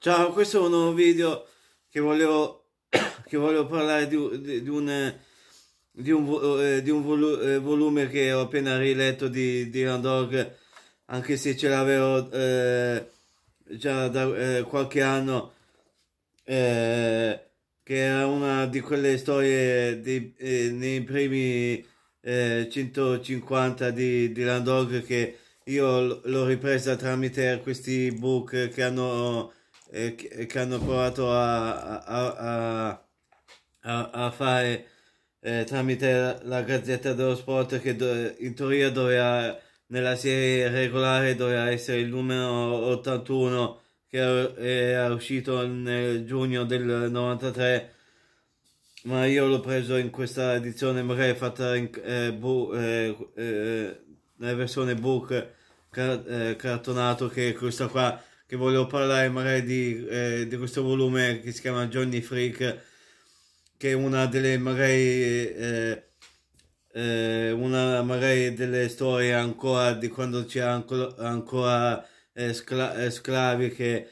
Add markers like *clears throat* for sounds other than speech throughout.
Ciao, questo è un nuovo video che volevo, *coughs* che volevo parlare di, di, di, un, di un, eh, di un volu, eh, volume che ho appena riletto di, di Randog, anche se ce l'avevo eh, già da eh, qualche anno, eh, che era una di quelle storie di, eh, nei primi 150 di, di Landog che io l'ho ripresa tramite questi book che hanno eh, che hanno provato a, a, a, a fare eh, tramite la, la, Gazzetta dello Sport che do, in teoria doveva nella serie regolare doveva essere il numero 81 che era uscito nel giugno del 93 ma io l'ho preso in questa edizione magari fatta in, eh, bu, eh, eh, nella versione book car eh, cartonato che questa qua che volevo parlare magari di, eh, di questo volume che si chiama Johnny Freak, che è una delle magari... Eh, eh una magari delle storie ancora di quando c'è ancora, eh, scla- eh, sclavi che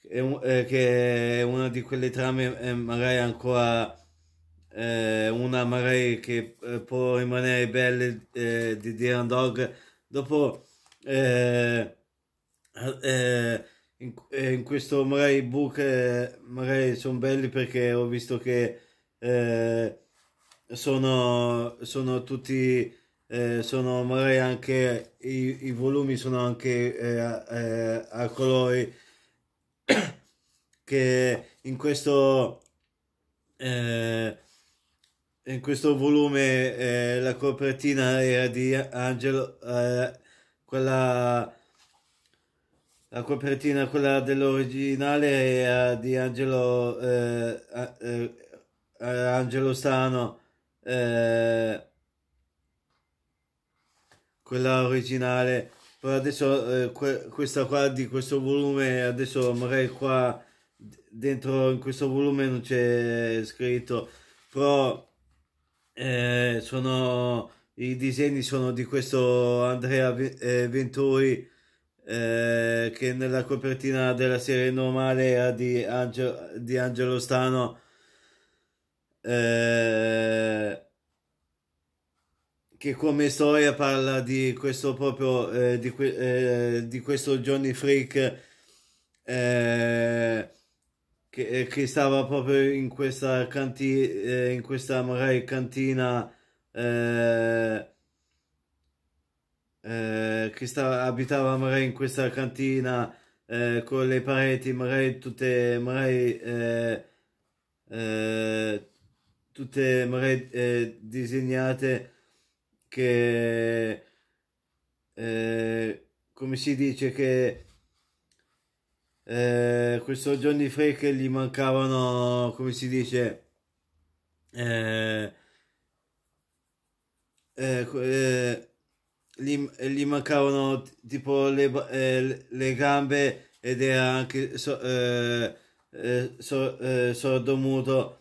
è, eh, che è, una di quelle trame eh, magari ancora eh, una magari che può rimanere bella di Dylan Dog dopo eh, eh, eh, in, eh, in, questo magari book eh, magari sono belli perché ho visto che eh, sono, sono tutti sono magari anche i, i volumi sono anche a, a, colori che in questo in questo volume la copertina era di Angelo quella la copertina, quella dell'originale eh, di Angelo, eh, eh, eh, Angelo Stano, eh, quella originale, però adesso eh, que questa qua di questo volume, adesso magari qua dentro in questo volume non c'è scritto, però sono, i disegni sono di questo Andrea Venturi eh, che nella copertina della serie normale era di, Angelo, di Angelo Stano, eh, che come storia parla di questo proprio, eh, di, que, eh, di, questo Johnny Freak. Eh, che, che, stava proprio in questa, canti, in questa magari cantina eh, eh, che stava, abitava magari in questa cantina eh, con le pareti magari tutte magari eh, eh tutte magari eh, disegnate che come si dice che eh, questo Johnny Freak gli mancavano come si dice eh, eh, gli, gli mancavano tipo le, eh, le, gambe ed era anche so, eh, eh, so, eh, sordo muto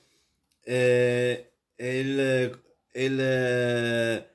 eh, e il, il,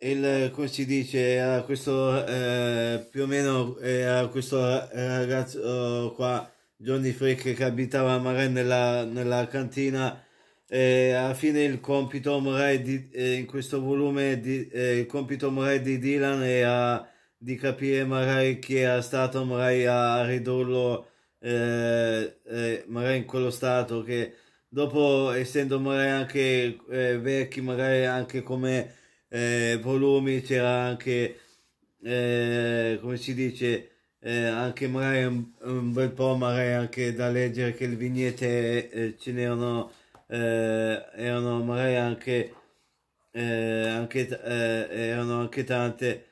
il, come si dice era questo eh, più o meno era questo ragazzo qua Johnny Freak che abitava magari nella, nella cantina eh, alla fine il compito morale di, eh, in questo volume di, eh, il compito morale di Dylan era di capire magari chi è stato magari a ridurlo magari in quello stato che dopo essendo magari anche vecchi magari anche come volumi c'era anche come si dice anche magari un, un, bel po' magari anche da leggere che le vignette ce n'erano eh, erano magari anche, eh, anche eh, erano anche tante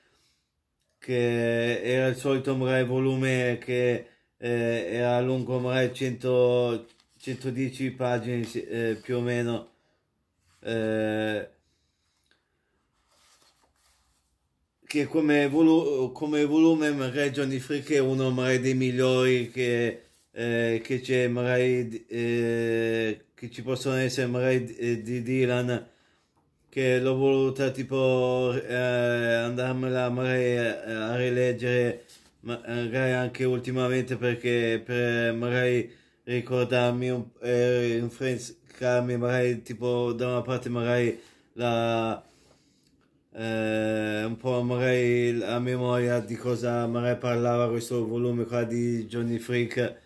che era il solito magari volume che eh, era lungo magari 100, 110 pagine eh, più o meno che come, volu- come volume magari Johnny Freak è uno magari dei migliori che, eh, c'è magari eh, che ci possono essere magari eh, di Dylan che l'ho voluta tipo eh, andarmela magari a rileggere magari anche ultimamente perché per magari ricordarmi eh, influenzarmi magari tipo da una parte magari la eh, un po' magari la memoria di cosa magari parlava questo volume qua di Johnny Freak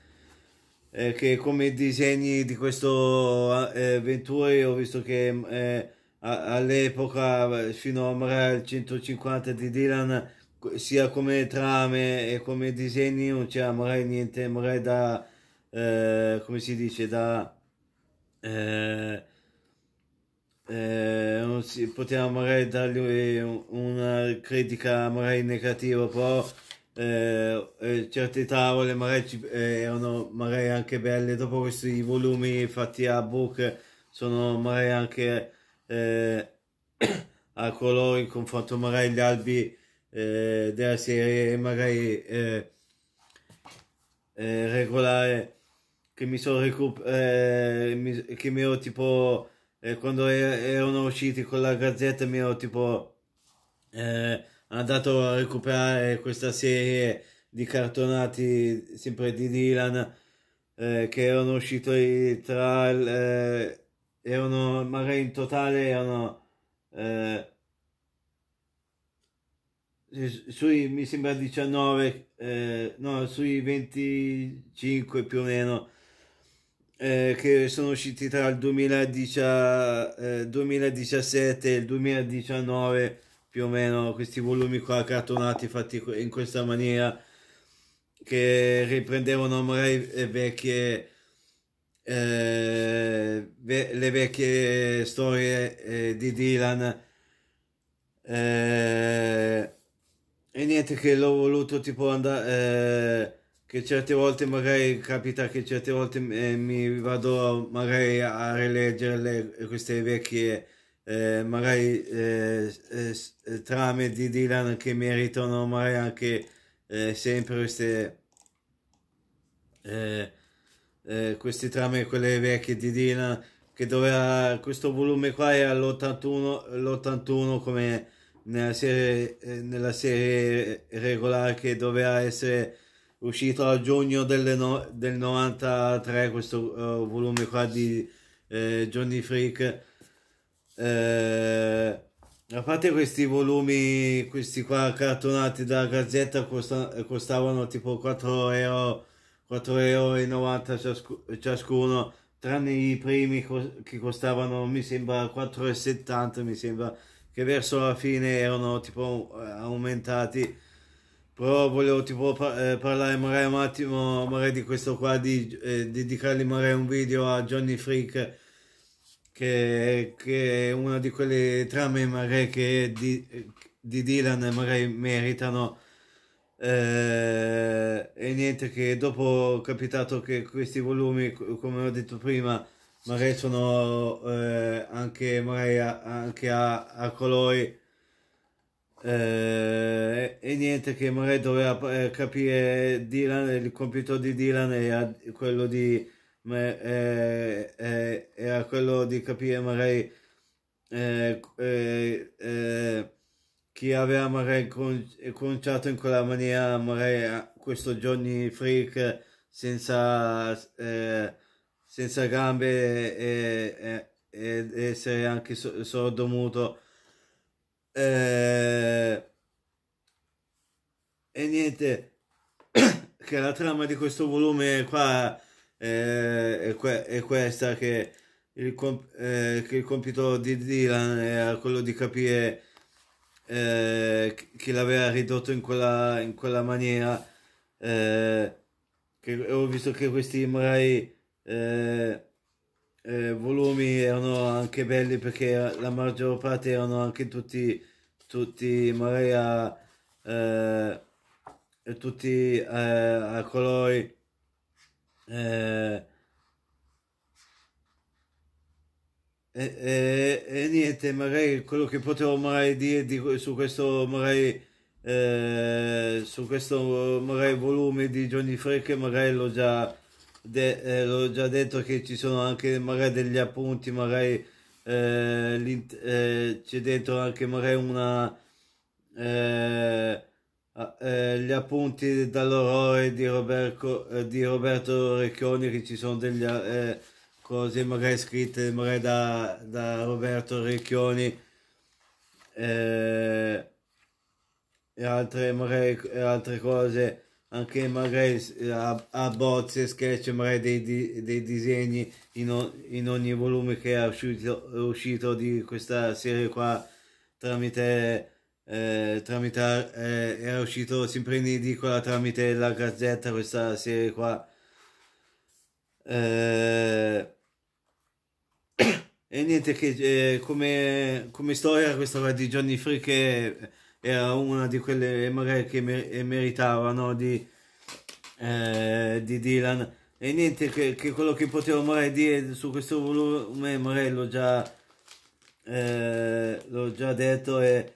eh, che come disegni di questo eh, Venturi ho visto che eh, all'epoca eh, fino a magari il 150 di Dylan sia come trame e come disegni non c'era magari niente magari da eh, come si dice da eh, non si poteva magari dargli una critica magari negativa però eh, eh, certe tavole magari ci, eh, erano magari anche belle dopo questi volumi fatti a book sono magari anche eh, *clears throat* a colori in confronto magari gli albi eh, della serie magari eh, regolare che mi sono recuperato mi, che mi ero tipo quando er erano usciti con la gazzetta mi ero tipo andato a recuperare questa serie di cartonati sempre di Dylan eh, che erano usciti tra il, eh, erano magari in totale erano eh, sui mi sembra 19 eh, no sui 25 più o meno eh, che sono usciti tra il 2010, 2017 eh, e il 2019 più o meno questi volumi qua cartonati fatti in questa maniera che riprendevano magari le vecchie eh, le vecchie storie eh, di Dylan eh, e niente che l'ho voluto tipo andare eh, che certe volte magari capita che certe volte eh, mi vado magari a rileggere queste vecchie eh, magari eh, eh, eh, trame di Dylan che meritano magari anche eh, sempre queste eh, queste trame quelle vecchie di Dylan che doveva questo volume qua era l'81 l'81 come nella serie, nella serie regolare che doveva essere uscito a giugno del, no, del 93 questo uh, volume qua di eh, Johnny Freak eh, a parte questi volumi, questi qua cartonati dalla Gazzetta costa, costavano tipo 4 euro, 4 euro e 90 ciascu ciascuno, tranne i primi co che costavano mi sembra 4,70 mi sembra che verso la fine erano tipo eh, aumentati però volevo tipo par eh, parlare magari un attimo magari di questo qua di eh, dedicargli magari un video a Johnny Freak che, che è una di quelle trame magari che di, di Dylan magari meritano. Eh, e niente, che dopo è capitato che questi volumi, come ho detto prima, magari sono eh, anche, magari a, anche a, a colori. Eh, e niente, che magari doveva eh, capire Dylan, il compito di Dylan era quello di eh, eh quello di capire magari eh, eh, eh, chi aveva magari con, cominciato in quella maniera magari questo Johnny Freak senza, eh, senza gambe e, e, e, essere anche so, sordo muto eh, e niente *coughs* che la trama di questo volume qua è, eh, è, que è questa che il comp- eh, che il compito di Dylan era quello di capire eh, chi l'aveva ridotto in quella, in quella maniera. Eh, che ho visto che questi Imrai eh, eh, volumi erano anche belli perché la maggior parte erano anche tutti, tutti Imrai a, eh, tutti a colori. E, e, e, niente, magari quello che potevo magari dire di, su questo magari eh, su questo magari volume di Johnny Freak magari l'ho già, de, eh, l'ho già detto che ci sono anche magari degli appunti magari eh, eh c'è dentro anche magari una eh, eh, gli appunti dall'orrore di Roberto, di Roberto Recchioni che ci sono degli cose magari scritte magari da, da Roberto Recchioni eh, e altre, magari, altre cose anche magari a, a bozze, sketch, magari dei, dei, disegni in, o, in, ogni volume che è uscito, è uscito, di questa serie qua tramite, eh, tramite eh, era uscito sempre in edicola tramite la gazzetta questa serie qua eh, e niente, che eh, come, come, storia questa qua di Johnny Free che era una di quelle magari che mer meritavano di, eh, di, Dylan. E niente, che, che, quello che potevo magari dire su questo volume, magari l'ho già, eh, l'ho già detto e,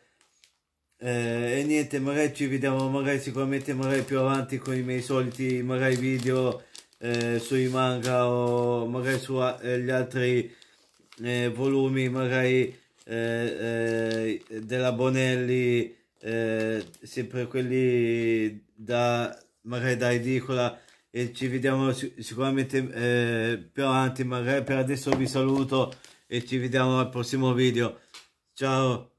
eh, e niente, magari ci vediamo magari sicuramente magari più avanti con i miei soliti magari video eh, sui manga o magari sugli altri eh, volumi magari eh, eh, della Bonelli, eh, sempre quelli da, magari da edicola e ci vediamo sic sicuramente eh, più avanti, magari per adesso vi saluto e ci vediamo al prossimo video. Ciao!